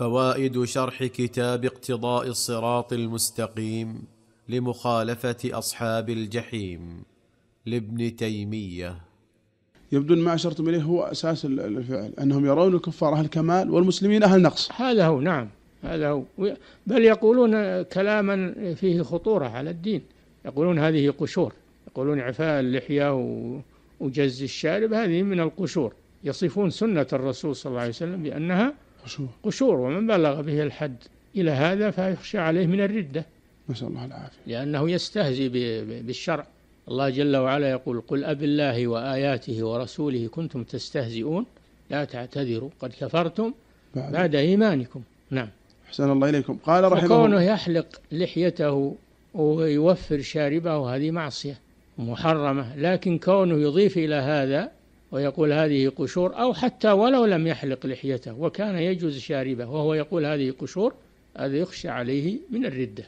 فوائد شرح كتاب اقتضاء الصراط المستقيم لمخالفه اصحاب الجحيم لابن تيميه يبدو ما اشرتم اليه هو اساس الفعل انهم يرون الكفار اهل كمال والمسلمين اهل نقص هذا هو نعم هذا هو بل يقولون كلاما فيه خطوره على الدين يقولون هذه قشور يقولون عفاء اللحيه وجز الشارب هذه من القشور يصفون سنه الرسول صلى الله عليه وسلم بانها قشور قشور ومن بلغ به الحد إلى هذا فيخشى عليه من الردة نسأل الله العافية لأنه يستهزي بالشرع الله جل وعلا يقول قل أب الله وآياته ورسوله كنتم تستهزئون لا تعتذروا قد كفرتم بعد, بعد إيمانكم نعم أحسن الله إليكم قال رحمه الله كونه يحلق لحيته ويوفر شاربه هذه معصية محرمة لكن كونه يضيف إلى هذا ويقول هذه قشور أو حتى ولو لم يحلق لحيته وكان يجوز شاربه وهو يقول هذه قشور هذا يخشى عليه من الردة